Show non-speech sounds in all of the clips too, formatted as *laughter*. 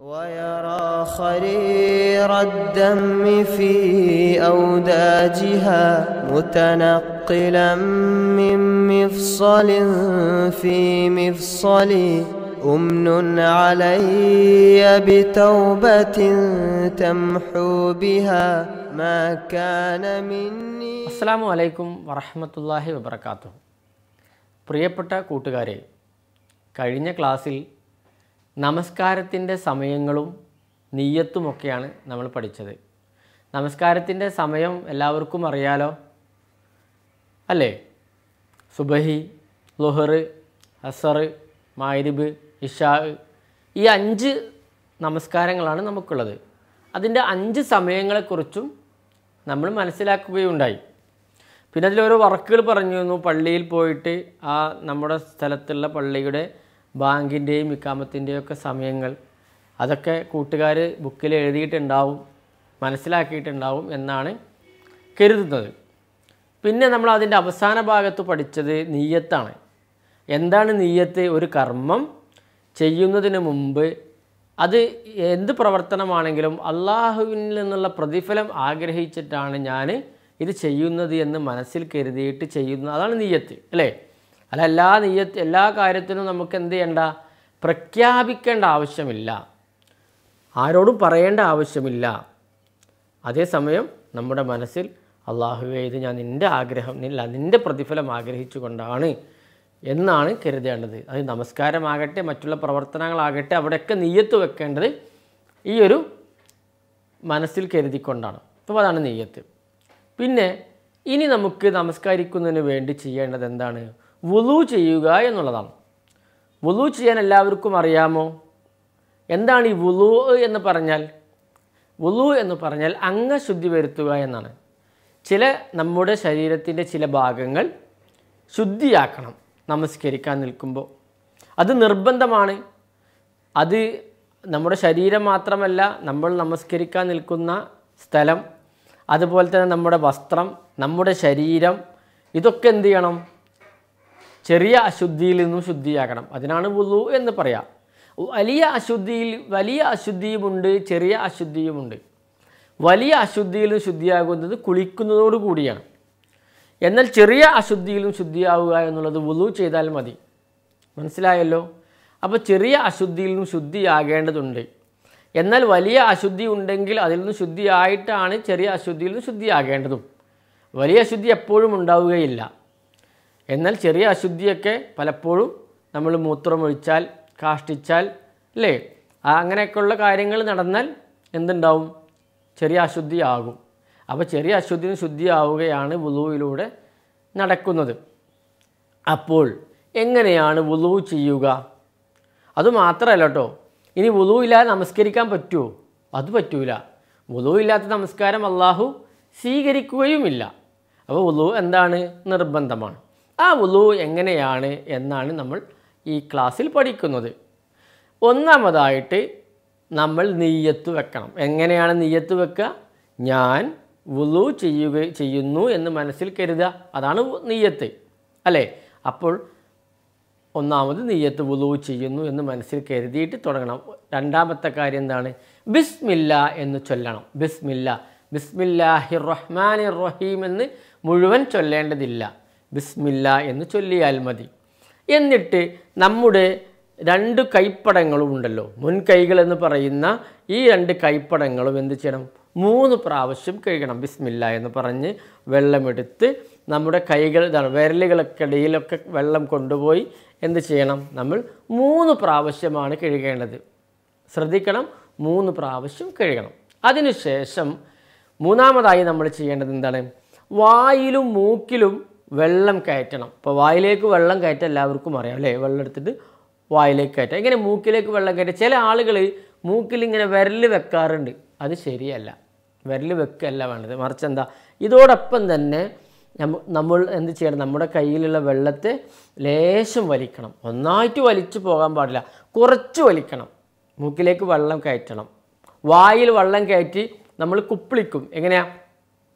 ويرى خرير الدم في أوداجها متنقلا من مفصل في مفصل أمن علي بتوبة تمحو بها ما كان مني السلام عليكم ورحمة الله وبركاته بريبتا كوتغاري കഴിഞ്ഞ ക്ലാസ്സിൽ നമസ്കാരത്തിൻ്റെ സമയങ്ങളും നീയത്തുമൊക്കെയാണ് നമ്മൾ പഠിച്ചത് നമസ്കാരത്തിൻ്റെ സമയം എല്ലാവർക്കും അറിയാലോ അല്ലേ സുബഹി ലുഹർ അസർ മാരിബ് ഇഷാ ഈ അഞ്ച് നമസ്കാരങ്ങളാണ് നമുക്കുള്ളത് അതിൻ്റെ അഞ്ച് സമയങ്ങളെക്കുറിച്ചും നമ്മൾ മനസ്സിലാക്കുകയുണ്ടായി പിന്നെ അതിലൊരു വർക്കുകൾ പറഞ്ഞിരുന്നു പള്ളിയിൽ പോയിട്ട് ആ നമ്മുടെ സ്ഥലത്തുള്ള പള്ളിയുടെ ബാങ്കിൻ്റെയും ഇക്കാമത്തിൻ്റെയും ഒക്കെ സമയങ്ങൾ അതൊക്കെ കൂട്ടുകാർ ബുക്കിൽ എഴുതിയിട്ടുണ്ടാവും മനസ്സിലാക്കിയിട്ടുണ്ടാവും എന്നാണ് കരുതുന്നത് പിന്നെ നമ്മൾ അതിൻ്റെ അവസാന ഭാഗത്ത് പഠിച്ചത് നീയത്താണ് എന്താണ് നീയത്ത് ഒരു കർമ്മം ചെയ്യുന്നതിന് മുമ്പ് അത് എന്ത് പ്രവർത്തനമാണെങ്കിലും അള്ളാഹുവിൽ നിന്നുള്ള പ്രതിഫലം ആഗ്രഹിച്ചിട്ടാണ് ഞാൻ ഇത് ചെയ്യുന്നത് എന്ന് മനസ്സിൽ കരുതിയിട്ട് ചെയ്യുന്ന അതാണ് നീയത്ത് അല്ലേ അല്ല എല്ലാ നീയത്ത് എല്ലാ കാര്യത്തിനും നമുക്ക് എന്ത് ചെയ്യേണ്ട പ്രഖ്യാപിക്കേണ്ട ആവശ്യമില്ല ആരോടും പറയേണ്ട ആവശ്യമില്ല അതേസമയം നമ്മുടെ മനസ്സിൽ അള്ളാഹുവെ ഇത് ഞാൻ നിൻ്റെ ആഗ്രഹം നില്ല നിൻ്റെ പ്രതിഫലം ആഗ്രഹിച്ചുകൊണ്ടാണ് എന്നാണ് കരുതേണ്ടത് അത് നമസ്കാരമാകട്ടെ മറ്റുള്ള പ്രവർത്തനങ്ങളാകട്ടെ അവിടെയൊക്കെ നെയ്യത്ത് വെക്കേണ്ടത് ഈ ഒരു മനസ്സിൽ കരുതിക്കൊണ്ടാണ് അപ്പോൾ അതാണ് നെയ്യത്ത് പിന്നെ ഇനി നമുക്ക് നമസ്കരിക്കുന്നതിന് വേണ്ടി ചെയ്യേണ്ടത് എന്താണ് വുളു ചെയ്യുക എന്നുള്ളതാണ് വുളു ചെയ്യാൻ എല്ലാവർക്കും അറിയാമോ എന്താണ് ഈ വുളു എന്ന് പറഞ്ഞാൽ വുളു എന്ന് പറഞ്ഞാൽ അംഗശുദ്ധി വരുത്തുക എന്നാണ് ചില നമ്മുടെ ശരീരത്തിൻ്റെ ചില ഭാഗങ്ങൾ ശുദ്ധിയാക്കണം നമസ്കരിക്കാൻ നിൽക്കുമ്പോൾ അത് നിർബന്ധമാണ് അത് നമ്മുടെ ശരീരം മാത്രമല്ല നമ്മൾ നമസ്കരിക്കാൻ നിൽക്കുന്ന സ്ഥലം അതുപോലെ തന്നെ നമ്മുടെ വസ്ത്രം നമ്മുടെ ശരീരം ഇതൊക്കെ എന്ത് ചെയ്യണം ചെറിയ അശുദ്ധിയിൽ നിന്നും ശുദ്ധിയാകണം അതിനാണ് വുളു എന്ന് പറയാം വലിയ അശുദ്ധിയിൽ വലിയ അശുദ്ധിയുമുണ്ട് ചെറിയ അശുദ്ധിയുമുണ്ട് വലിയ അശുദ്ധിയിലും ശുദ്ധിയാകുന്നത് കുളിക്കുന്നതോട് കൂടിയാണ് എന്നാൽ ചെറിയ അശുദ്ധിയിലും ശുദ്ധിയാവുക എന്നുള്ളത് വുളു ചെയ്താൽ മതി മനസ്സിലായല്ലോ അപ്പോൾ ചെറിയ അശുദ്ധിയിലും ശുദ്ധിയാകേണ്ടതുണ്ട് എന്നാൽ വലിയ അശുദ്ധി ഉണ്ടെങ്കിൽ അതിൽ നിന്ന് ശുദ്ധിയായിട്ടാണ് ചെറിയ അശുദ്ധിയിൽ നിന്ന് ശുദ്ധിയാകേണ്ടതും വലിയ അശുദ്ധി എപ്പോഴും ഉണ്ടാവുകയില്ല എന്നാൽ ചെറിയ അശുദ്ധിയൊക്കെ പലപ്പോഴും നമ്മൾ മൂത്രമൊഴിച്ചാൽ കാഷ്ടിച്ചാൽ അല്ലേ അങ്ങനെയൊക്കെയുള്ള കാര്യങ്ങൾ നടന്നാൽ എന്തുണ്ടാവും ചെറിയ അശുദ്ധി ആകും അപ്പോൾ ചെറിയ അശുദ്ധി ശുദ്ധിയാവുകയാണ് വുളുവിലൂടെ നടക്കുന്നത് അപ്പോൾ എങ്ങനെയാണ് വുളു ചെയ്യുക അതുമാത്രമല്ല കേട്ടോ ഇനി വുളു ഇല്ലാതെ നമസ്കരിക്കാൻ പറ്റുമോ അത് പറ്റൂല വുളു ഇല്ലാത്ത നമസ്കാരം അള്ളാഹു സ്വീകരിക്കുകയുമില്ല അപ്പോൾ വുളു എന്താണ് നിർബന്ധമാണ് ആ ഉലു എങ്ങനെയാണ് എന്നാണ് നമ്മൾ ഈ ക്ലാസ്സിൽ പഠിക്കുന്നത് ഒന്നാമതായിട്ട് നമ്മൾ നെയ്യത്ത് വെക്കണം എങ്ങനെയാണ് നെയ്യത്ത് വെക്കുക ഞാൻ വുളു ചെയ്യുക ചെയ്യുന്നു എന്ന് മനസ്സിൽ കരുതുക അതാണ് നെയ്യത്ത് അല്ലേ അപ്പോൾ ഒന്നാമത് നെയ്യത്ത് വുളു ചെയ്യുന്നു എന്ന് മനസ്സിൽ കരുതിയിട്ട് തുടങ്ങണം രണ്ടാമത്തെ കാര്യം എന്താണ് ബിസ്മില്ല എന്ന് ചൊല്ലണം ബിസ്മില്ല ബിസ്മില്ലാഹി റഹ്മാൻ റഹീം എന്ന് മുഴുവൻ ചൊല്ലേണ്ടതില്ല ബിസ്മില്ല എന്ന് ചൊല്ലിയാൽ മതി എന്നിട്ട് നമ്മുടെ രണ്ട് കൈപ്പടങ്ങളും ഉണ്ടല്ലോ മുൻകൈകൾ എന്ന് പറയുന്ന ഈ രണ്ട് കൈപ്പടങ്ങളും എന്ത് ചെയ്യണം മൂന്ന് പ്രാവശ്യം കഴുകണം ബിസ്മില്ല എന്ന് പറഞ്ഞ് വെള്ളമെടുത്ത് നമ്മുടെ കൈകൾ ഇതാണ് വിരലുകൾക്കിടയിലൊക്കെ വെള്ളം കൊണ്ടുപോയി എന്ത് ചെയ്യണം നമ്മൾ മൂന്ന് പ്രാവശ്യമാണ് കഴുകേണ്ടത് ശ്രദ്ധിക്കണം മൂന്ന് പ്രാവശ്യം കഴുകണം അതിനുശേഷം മൂന്നാമതായി നമ്മൾ ചെയ്യേണ്ടത് എന്താണ് വായിലും മൂക്കിലും വെള്ളം കയറ്റണം ഇപ്പോൾ വായിലേക്ക് വെള്ളം കയറ്റാൻ എല്ലാവർക്കും അറിയാം അല്ലേ വെള്ളം എടുത്തിട്ട് വായിലേക്ക് കയറ്റാം ഇങ്ങനെ മൂക്കിലേക്ക് വെള്ളം കയറ്റാം ചില ആളുകൾ മൂക്കിൽ ഇങ്ങനെ വിരൽ വെക്കാറുണ്ട് അത് ശരിയല്ല വിരൽ വെക്കല്ല വേണ്ടത് മറിച്ച് എന്താ ഇതോടൊപ്പം തന്നെ നമ്മൾ എന്ത് ചെയ്യണം നമ്മുടെ കയ്യിലുള്ള വെള്ളത്തെ ലേശം വലിക്കണം ഒന്നായിട്ട് വലിച്ചു പോകാൻ പാടില്ല കുറച്ച് വലിക്കണം മൂക്കിലേക്ക് വെള്ളം കയറ്റണം വായിൽ വെള്ളം കയറ്റി നമ്മൾ കുപ്പിളിക്കും എങ്ങനെയാ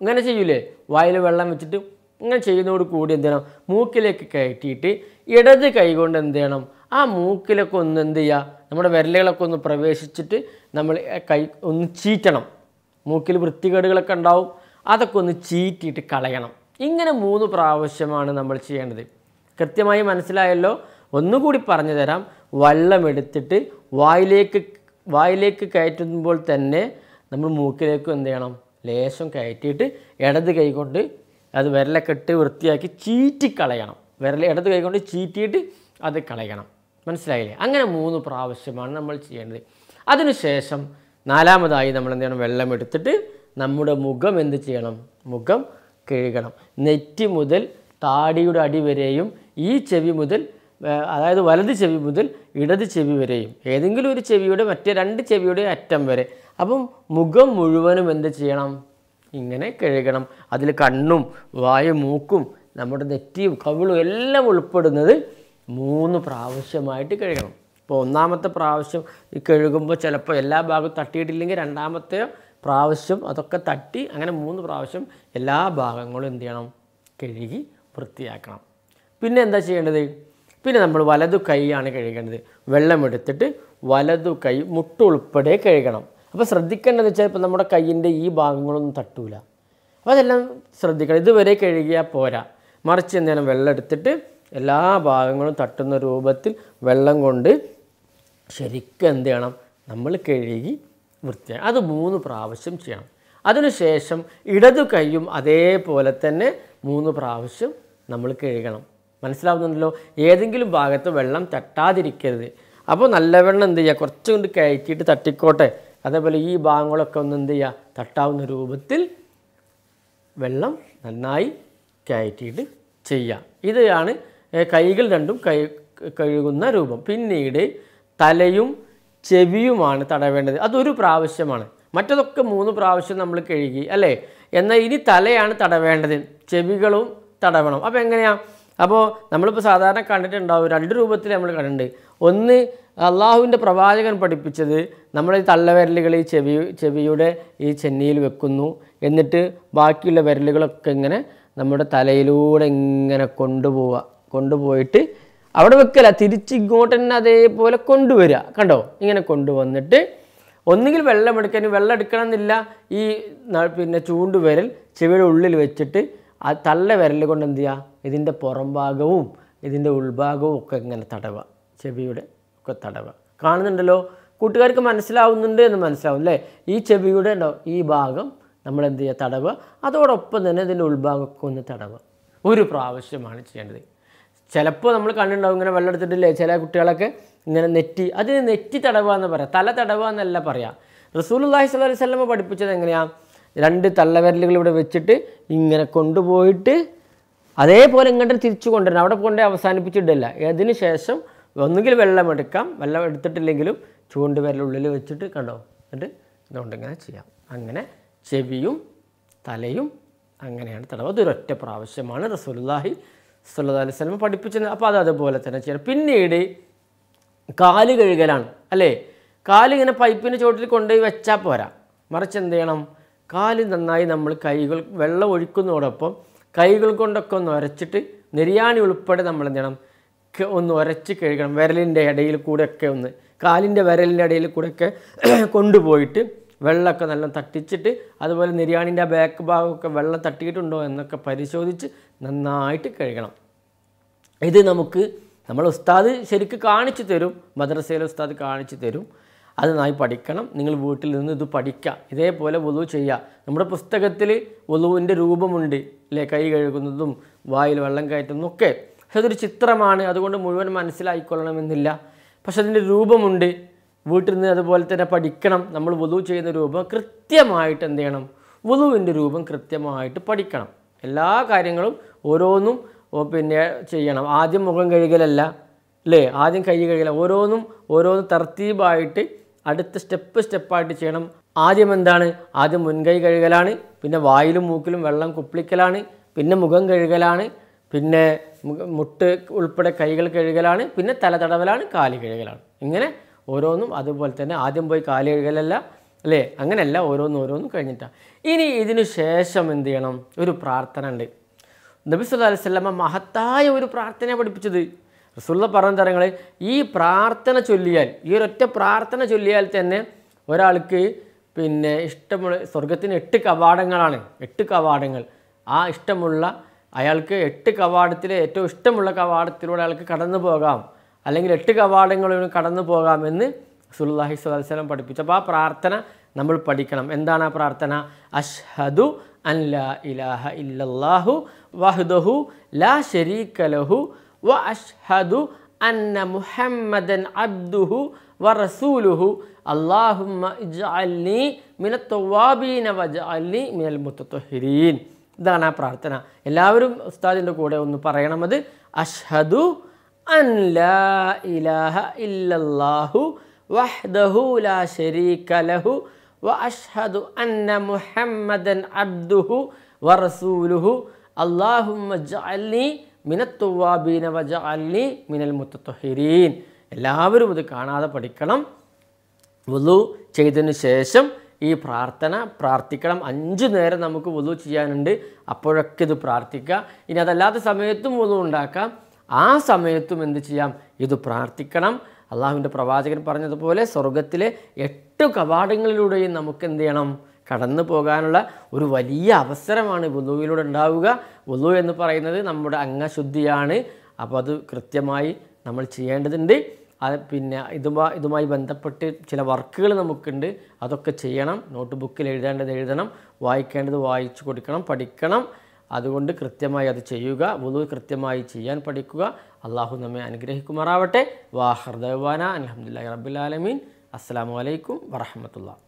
അങ്ങനെ ചെയ്യൂലേ വായിൽ വെള്ളം വെച്ചിട്ട് ഇങ്ങനെ ചെയ്യുന്നതോട് കൂടി എന്ത് ചെയ്യണം മൂക്കിലേക്ക് കയറ്റിയിട്ട് ഇടത് കൈകൊണ്ട് എന്ത് ചെയ്യണം ആ മൂക്കിലൊക്കെ ഒന്ന് എന്ത് ചെയ്യുക നമ്മുടെ വിരലുകളൊക്കെ ഒന്ന് പ്രവേശിച്ചിട്ട് നമ്മൾ കൈ ഒന്ന് ചീറ്റണം മൂക്കിൽ വൃത്തികേടുകളൊക്കെ ഉണ്ടാവും അതൊക്കെ ഒന്ന് ചീറ്റിയിട്ട് കളയണം ഇങ്ങനെ മൂന്ന് പ്രാവശ്യമാണ് നമ്മൾ ചെയ്യേണ്ടത് കൃത്യമായി മനസ്സിലായല്ലോ ഒന്നുകൂടി പറഞ്ഞു തരാം വെള്ളമെടുത്തിട്ട് വായിലേക്ക് വായിലേക്ക് കയറ്റുമ്പോൾ തന്നെ നമ്മൾ മൂക്കിലേക്ക് എന്ത് ചെയ്യണം ലേശം കയറ്റിയിട്ട് ഇടത് കൈ കൊണ്ട് അത് വിരലൊക്കെ ഇട്ട് വൃത്തിയാക്കി ചീറ്റിക്കളയണം വിരൽ ഇടത് കൈകൊണ്ട് ചീറ്റിയിട്ട് അത് കളയണം മനസ്സിലായില്ലേ അങ്ങനെ മൂന്ന് പ്രാവശ്യമാണ് നമ്മൾ ചെയ്യേണ്ടത് അതിനുശേഷം നാലാമതായി നമ്മൾ എന്ത് ചെയ്യണം വെള്ളം എടുത്തിട്ട് നമ്മുടെ മുഖം എന്ത് ചെയ്യണം മുഖം കഴുകണം നെറ്റി മുതൽ താടിയുടെ അടി വരെയും ഈ ചെവി മുതൽ അതായത് വലത് ചെവി മുതൽ ഇടത് ചെവി വരെയും ഏതെങ്കിലും ഒരു ചെവിയുടെ മറ്റേ രണ്ട് ചെവിയുടെ അറ്റം വരെ അപ്പം മുഖം മുഴുവനും എന്ത് ചെയ്യണം ഇങ്ങനെ കഴുകണം അതിൽ കണ്ണും വായും മൂക്കും നമ്മുടെ നെറ്റിയും കവിളും എല്ലാം ഉൾപ്പെടുന്നത് മൂന്ന് പ്രാവശ്യമായിട്ട് കഴുകണം ഇപ്പോൾ ഒന്നാമത്തെ പ്രാവശ്യം ഈ കഴുകുമ്പോൾ ചിലപ്പോൾ എല്ലാ ഭാഗവും തട്ടിയിട്ടില്ലെങ്കിൽ രണ്ടാമത്തെ പ്രാവശ്യം അതൊക്കെ തട്ടി അങ്ങനെ മൂന്ന് പ്രാവശ്യം എല്ലാ ഭാഗങ്ങളും എന്ത് ചെയ്യണം കഴുകി വൃത്തിയാക്കണം പിന്നെ എന്താ ചെയ്യേണ്ടത് പിന്നെ നമ്മൾ വലതു കൈയാണ് കഴുകേണ്ടത് വെള്ളമെടുത്തിട്ട് വലതു കൈ മുട്ടുൾപ്പെടെ കഴുകണം അപ്പോൾ ശ്രദ്ധിക്കേണ്ടതെന്ന് വെച്ചാൽ ഇപ്പോൾ നമ്മുടെ കയ്യിൻ്റെ ഈ ഭാഗങ്ങളൊന്നും തട്ടൂല അപ്പോൾ അതെല്ലാം ശ്രദ്ധിക്കണം ഇതുവരെ കഴുകിയാൽ പോരാ മറിച്ച് എന്തെങ്കിലും വെള്ളം എടുത്തിട്ട് എല്ലാ ഭാഗങ്ങളും തട്ടുന്ന രൂപത്തിൽ വെള്ളം കൊണ്ട് ശരിക്കും എന്ത് ചെയ്യണം നമ്മൾ കഴുകി വൃത്തിയാണ് അത് മൂന്ന് പ്രാവശ്യം ചെയ്യണം അതിനുശേഷം ഇടതു കൈയും അതേപോലെ തന്നെ മൂന്ന് പ്രാവശ്യം നമ്മൾ കഴുകണം മനസ്സിലാവുന്നുണ്ടല്ലോ ഏതെങ്കിലും ഭാഗത്ത് വെള്ളം തട്ടാതിരിക്കരുത് അപ്പോൾ നല്ല വെള്ളം എന്ത് ചെയ്യുക കുറച്ചുകൊണ്ട് കയറ്റിയിട്ട് തട്ടിക്കോട്ടെ അതേപോലെ ഈ ഭാഗങ്ങളൊക്കെ ഒന്ന് എന്ത് ചെയ്യുക തട്ടാവുന്ന രൂപത്തിൽ വെള്ളം നന്നായി കയറ്റിയിട്ട് ചെയ്യാം ഇതാണ് കൈകൾ രണ്ടും കൈ കഴുകുന്ന രൂപം പിന്നീട് തലയും ചെവിയുമാണ് തടവേണ്ടത് അതൊരു പ്രാവശ്യമാണ് മറ്റതൊക്കെ മൂന്ന് പ്രാവശ്യം നമ്മൾ കഴുകി അല്ലേ എന്നാൽ ഇനി തലയാണ് തടവേണ്ടത് ചെവികളും തടവണം അപ്പോൾ എങ്ങനെയാണ് അപ്പോൾ നമ്മളിപ്പോൾ സാധാരണ കണ്ടിട്ടുണ്ടാവും രണ്ട് രൂപത്തിൽ നമ്മൾ കണ്ടിട്ടുണ്ട് ഒന്ന് അള്ളാഹുവിൻ്റെ പ്രവാചകൻ പഠിപ്പിച്ചത് നമ്മൾ ഈ തള്ളവിരലുകൾ ഈ ചെവി ചെവിയുടെ ഈ ചെന്നിയിൽ വെക്കുന്നു എന്നിട്ട് ബാക്കിയുള്ള വിരലുകളൊക്കെ ഇങ്ങനെ നമ്മുടെ തലയിലൂടെ ഇങ്ങനെ കൊണ്ടുപോവുക കൊണ്ടുപോയിട്ട് അവിടെ വെക്കല തിരിച്ചിങ്ങോട്ട് തന്നെ അതേപോലെ കൊണ്ടുവരിക കണ്ടോ ഇങ്ങനെ കൊണ്ടുവന്നിട്ട് ഒന്നുകിൽ വെള്ളം എടുക്കണം എന്നില്ല ഈ പിന്നെ ചൂണ്ടുവിരൽ ചെവിയുടെ ഉള്ളിൽ വെച്ചിട്ട് ആ തള്ള വിരൽ കൊണ്ട് എന്ത് ചെയ്യുക ഇതിൻ്റെ പുറംഭാഗവും ഇതിൻ്റെ ഉൾഭാഗവും ഒക്കെ ഇങ്ങനെ തടവുക ചെവിയുടെ ഒക്കെ തടവ് കാണുന്നുണ്ടല്ലോ കൂട്ടുകാർക്ക് മനസ്സിലാവുന്നുണ്ട് എന്ന് മനസ്സിലാവും അല്ലേ ഈ ചെവിയുടെ ഉണ്ടോ ഈ ഭാഗം നമ്മൾ എന്ത് ചെയ്യുക തടവ് അതോടൊപ്പം തന്നെ ഇതിൻ്റെ ഉൾഭാഗമൊക്കെ ഒന്ന് തടവ് ഒരു പ്രാവശ്യമാണ് ചെയ്യേണ്ടത് ചിലപ്പോൾ നമ്മൾ കണ്ടിട്ടുണ്ടാവും ഇങ്ങനെ വെള്ളം എടുത്തിട്ടില്ലേ ചില കുട്ടികളൊക്കെ ഇങ്ങനെ നെറ്റി അതിന് നെറ്റി തടവാന്ന് എന്ന് പറയാം തല തടവുക എന്നല്ല പറയാം റസൂലുല്ലാഹി സ്വല്ലി വല്ലമ പഠിപ്പിച്ചത് എങ്ങനെയാണ് രണ്ട് തള്ളവരലുകൾ ഇവിടെ വെച്ചിട്ട് ഇങ്ങനെ കൊണ്ടുപോയിട്ട് അതേപോലെ ഇങ്ങോട്ട് തിരിച്ചു കൊണ്ടുവരണം അവിടെ കൊണ്ടേ അവസാനിപ്പിച്ചിട്ടില്ല അതിന് ശേഷം ഒന്നുകിൽ വെള്ളം എടുക്കാം വെള്ളം എടുത്തിട്ടില്ലെങ്കിലും ചൂണ്ട് വരലുള്ളിൽ വെച്ചിട്ട് കണ്ടോ എന്നിട്ട് ഇങ്ങനെ ചെയ്യാം അങ്ങനെ ചെവിയും തലയും അങ്ങനെയാണ് തടവ് അതൊരൊറ്റ പ്രാവശ്യമാണ് റസൂലുല്ലാഹി സല്ലാ അലൈഹി വസല്ലം പഠിപ്പിച്ചത് അപ്പോൾ അത് അതുപോലെ തന്നെ ചെയ്യണം പിന്നീട് കാല് കഴുകലാണ് അല്ലേ കാലിങ്ങനെ പൈപ്പിൻ്റെ ചോട്ടിൽ കൊണ്ടുപോയി വെച്ചാൽ പോരാ മറിച്ച് എന്ത് ചെയ്യണം കാല് നന്നായി നമ്മൾ കൈകൾ വെള്ളം ഒഴിക്കുന്നതോടൊപ്പം കൈകൾ കൊണ്ടൊക്കെ ഒന്ന് ഉരച്ചിട്ട് നിര്യാണി ഉൾപ്പെടെ നമ്മൾ എന്ത് ചെയ്യണം ഒക്കെ ഒന്ന് ഉരച്ച് കഴുകണം വിരലിൻ്റെ ഇടയിൽ കൂടെയൊക്കെ ഒന്ന് കാലിൻ്റെ വിരലിൻ്റെ ഇടയിൽ കൂടെയൊക്കെ *clears throat* കൊണ്ടുപോയിട്ട് വെള്ളമൊക്കെ നല്ല തട്ടിച്ചിട്ട് അതുപോലെ നിര്യാണിൻ്റെ ബാക്ക് ഭാഗമൊക്കെ വെള്ളം തട്ടിയിട്ടുണ്ടോ എന്നൊക്കെ പരിശോധിച്ച് നന്നായിട്ട് കഴുകണം ഇത് നമുക്ക് നമ്മൾ ഉസ്താദ് ശരിക്ക് കാണിച്ചു തരും മദ്രസയിലെ ഉസ്താദ് കാണിച്ചു തരും അത് നന്നായി പഠിക്കണം നിങ്ങൾ വീട്ടിൽ നിന്ന് ഇത് പഠിക്കുക ഇതേപോലെ വലു ചെയ്യുക നമ്മുടെ പുസ്തകത്തിൽ വലുവിൻ്റെ രൂപമുണ്ട് അല്ലേ കൈ കഴുകുന്നതും വായിൽ വെള്ളം കയറ്റുന്നതും ഒക്കെ പക്ഷെ അതൊരു ചിത്രമാണ് അതുകൊണ്ട് മുഴുവൻ മനസ്സിലായിക്കൊള്ളണമെന്നില്ല പക്ഷെ അതിൻ്റെ രൂപമുണ്ട് വീട്ടിൽ നിന്ന് അതുപോലെ തന്നെ പഠിക്കണം നമ്മൾ വലു ചെയ്യുന്ന രൂപം കൃത്യമായിട്ട് എന്ത് ചെയ്യണം വലുവിൻ്റെ രൂപം കൃത്യമായിട്ട് പഠിക്കണം എല്ലാ കാര്യങ്ങളും ഓരോന്നും പിന്നെ ചെയ്യണം ആദ്യം മുഖം കഴുകലല്ല അല്ലേ ആദ്യം കൈ കഴുകല ഓരോന്നും ഓരോന്നും തർത്തീബായിട്ട് അടുത്ത സ്റ്റെപ്പ് സ്റ്റെപ്പായിട്ട് ചെയ്യണം ആദ്യം എന്താണ് ആദ്യം മുൻകൈ കഴുകലാണ് പിന്നെ വായിലും മൂക്കിലും വെള്ളം കുപ്പിളിക്കലാണ് പിന്നെ മുഖം കഴുകലാണ് പിന്നെ മുട്ട് ഉൾപ്പെടെ കൈകൾ കഴുകലാണ് പിന്നെ തല തടവലാണ് കാല് കഴുകലാണ് ഇങ്ങനെ ഓരോന്നും അതുപോലെ തന്നെ ആദ്യം പോയി കാല് കഴുകലല്ല അല്ലേ അങ്ങനെയല്ല ഓരോന്നും ഓരോന്നും കഴിഞ്ഞിട്ടാണ് ഇനി ഇതിനു ശേഷം എന്ത് ചെയ്യണം ഒരു പ്രാർത്ഥന ഉണ്ട് നബി സുല്ലാ അലൈവല്ലമ്മ മഹത്തായ ഒരു പ്രാർത്ഥനയാണ് പഠിപ്പിച്ചത് റസുള്ള പറഞ്ഞ തരങ്ങൾ ഈ പ്രാർത്ഥന ചൊല്ലിയാൽ ഈ ഒരൊറ്റ പ്രാർത്ഥന ചൊല്ലിയാൽ തന്നെ ഒരാൾക്ക് പിന്നെ ഇഷ്ടമുള്ള സ്വർഗത്തിന് എട്ട് കവാടങ്ങളാണ് എട്ട് കവാടങ്ങൾ ആ ഇഷ്ടമുള്ള അയാൾക്ക് എട്ട് കവാടത്തിലെ ഏറ്റവും ഇഷ്ടമുള്ള കവാടത്തിലൂടെ അയാൾക്ക് കടന്നു പോകാം അല്ലെങ്കിൽ എട്ട് കവാടങ്ങളിലും കടന്നു പോകാം എന്ന് സുല്ലാഹി സ്വലം പഠിപ്പിച്ചു അപ്പോൾ ആ പ്രാർത്ഥന നമ്മൾ പഠിക്കണം എന്താണ് ആ പ്രാർത്ഥന അഷ്ഹദു അൻ ലാ ഇലാഹ ഇല്ലാഹു വഹ്ദഹു ലാ ഷരീക്കലഹു വ അഷ്ഹദു അന്ന മുഹമ്മദൻ അബ്ദുഹു റസൂലുഹു അള്ളാഹു ഇജ്അൽനി വജ അലി മിനൽ മുത്തത്തൊഹിരീൻ ഇതാണ് ആ പ്രാർത്ഥന എല്ലാവരും ഉസ്താദിൻ്റെ കൂടെ ഒന്ന് പറയണം അത് അഷ്ഹദു ഇലാഹ ഇല്ലല്ലാഹു വഹ്ദഹു ലാ ശരീക ലഹു വ അഷ്ഹദു അന്ന മുഹമ്മദൻ അബ്ദുഹു വറസൂലുഹു മിനൽ എല്ലാവരും ഇത് കാണാതെ പഠിക്കണം വുളു ചെയ്തതിനു ശേഷം ഈ പ്രാർത്ഥന പ്രാർത്ഥിക്കണം അഞ്ച് നേരം നമുക്ക് വധു ചെയ്യാനുണ്ട് അപ്പോഴൊക്കെ ഇത് പ്രാർത്ഥിക്കുക ഇനി അതല്ലാത്ത സമയത്തും വധു ഉണ്ടാക്കാം ആ സമയത്തും എന്ത് ചെയ്യാം ഇത് പ്രാർത്ഥിക്കണം അള്ളാഹുവിൻ്റെ പ്രവാചകൻ പറഞ്ഞതുപോലെ സ്വർഗത്തിലെ എട്ട് കവാടങ്ങളിലൂടെയും നമുക്ക് എന്ത് ചെയ്യണം കടന്നു പോകാനുള്ള ഒരു വലിയ അവസരമാണ് വുലുവിലൂടെ ഉണ്ടാവുക വുലു എന്ന് പറയുന്നത് നമ്മുടെ അംഗശുദ്ധിയാണ് അപ്പോൾ അത് കൃത്യമായി നമ്മൾ ചെയ്യേണ്ടതുണ്ട് അത് പിന്നെ ഇതുമാ ഇതുമായി ബന്ധപ്പെട്ട് ചില വർക്കുകൾ നമുക്കുണ്ട് അതൊക്കെ ചെയ്യണം നോട്ട് ബുക്കിൽ എഴുതേണ്ടത് എഴുതണം വായിക്കേണ്ടത് വായിച്ചു കൊടുക്കണം പഠിക്കണം അതുകൊണ്ട് കൃത്യമായി അത് ചെയ്യുക വുതു കൃത്യമായി ചെയ്യാൻ പഠിക്കുക അള്ളാഹു നമ്മെ അനുഗ്രഹിക്കുമാറാവട്ടെ വാഹർദാന അലഹമുല്ലാ റബുലാലമീൻ അസ്സാം വലൈക്കും വറഹമത്തുള്ള